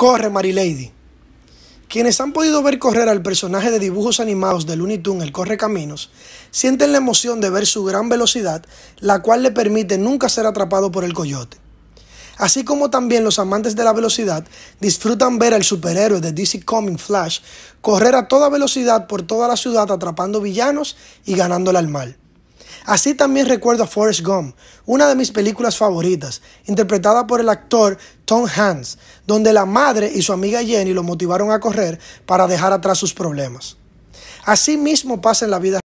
Corre, Marilady. Quienes han podido ver correr al personaje de dibujos animados de Looney Tunes, el Corre Caminos, sienten la emoción de ver su gran velocidad, la cual le permite nunca ser atrapado por el coyote. Así como también los amantes de la velocidad disfrutan ver al superhéroe de DC Coming Flash correr a toda velocidad por toda la ciudad atrapando villanos y ganándole al mal. Así también recuerdo a Forrest Gump, una de mis películas favoritas, interpretada por el actor Tom Hanks, donde la madre y su amiga Jenny lo motivaron a correr para dejar atrás sus problemas. Así mismo pasa en la vida